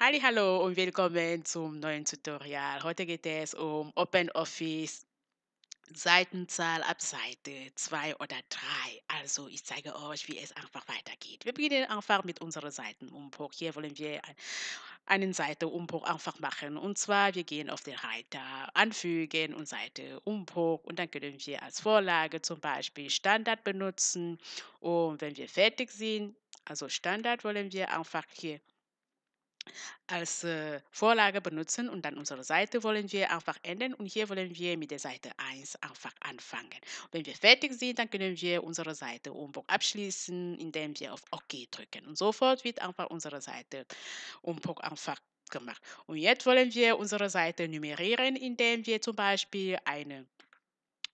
Hallo und willkommen zum neuen Tutorial. Heute geht es um OpenOffice Seitenzahl ab Seite 2 oder 3. Also ich zeige euch, wie es einfach weitergeht. Wir beginnen einfach mit unserem Seitenumbruch. Hier wollen wir einen Seiteumbruch einfach machen. Und zwar, wir gehen auf den Reiter Anfügen und Seiteumbruch und dann können wir als Vorlage zum Beispiel Standard benutzen. Und wenn wir fertig sind, also Standard wollen wir einfach hier als äh, Vorlage benutzen und dann unsere Seite wollen wir einfach ändern und hier wollen wir mit der Seite 1 einfach anfangen. Wenn wir fertig sind, dann können wir unsere Seite Umbruch abschließen, indem wir auf OK drücken und sofort wird einfach unsere Seite Umbruch einfach gemacht. Und jetzt wollen wir unsere Seite nummerieren, indem wir zum Beispiel eine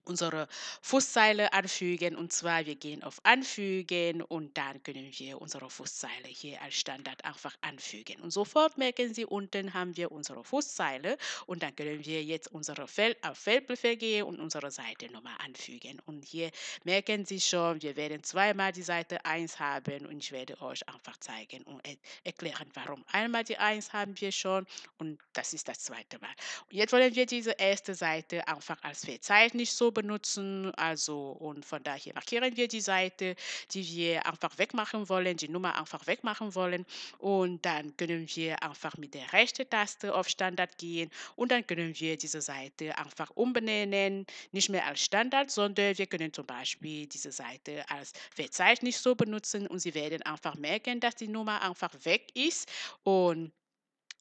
unsere Fußzeile anfügen. Und zwar, wir gehen auf Anfügen und dann können wir unsere Fußzeile hier als Standard einfach anfügen. Und sofort merken Sie, unten haben wir unsere Fußzeile und dann können wir jetzt unsere Fel auf Feldbefehl gehen und unsere Seite nochmal anfügen. Und hier merken Sie schon, wir werden zweimal die Seite 1 haben und ich werde euch einfach zeigen und er erklären, warum. Einmal die 1 haben wir schon und das ist das zweite Mal. Und jetzt wollen wir diese erste Seite einfach als Verzeichnis so benutzen. Also, und von daher markieren wir die Seite, die wir einfach wegmachen wollen, die Nummer einfach wegmachen wollen. Und dann können wir einfach mit der rechten Taste auf Standard gehen und dann können wir diese Seite einfach umbenennen, nicht mehr als Standard, sondern wir können zum Beispiel diese Seite als Verzeichnis so benutzen und Sie werden einfach merken, dass die Nummer einfach weg ist und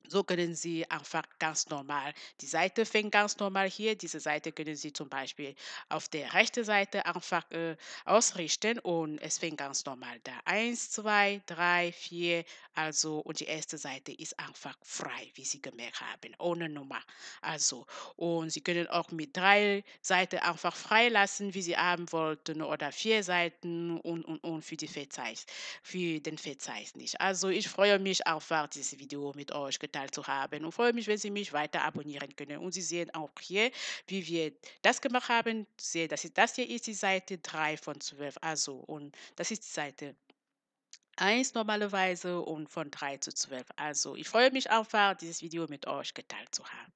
so können Sie einfach ganz normal, die Seite fängt ganz normal hier, diese Seite können Sie zum Beispiel auf der rechten Seite einfach äh, ausrichten und es fängt ganz normal da. Eins, zwei, drei, vier, also und die erste Seite ist einfach frei, wie Sie gemerkt haben, ohne Nummer. Also und Sie können auch mit drei Seiten einfach freilassen, wie Sie haben wollten oder vier Seiten und, und, und für, die Verzeichn für den Verzeichnis. Also ich freue mich einfach, dieses Video mit euch geteilt Kanal zu haben und freue mich, wenn Sie mich weiter abonnieren können. Und Sie sehen auch hier, wie wir das gemacht haben. Sie, das, das hier ist die Seite 3 von 12, also und das ist die Seite 1 normalerweise und von 3 zu 12. Also ich freue mich einfach, dieses Video mit euch geteilt zu haben.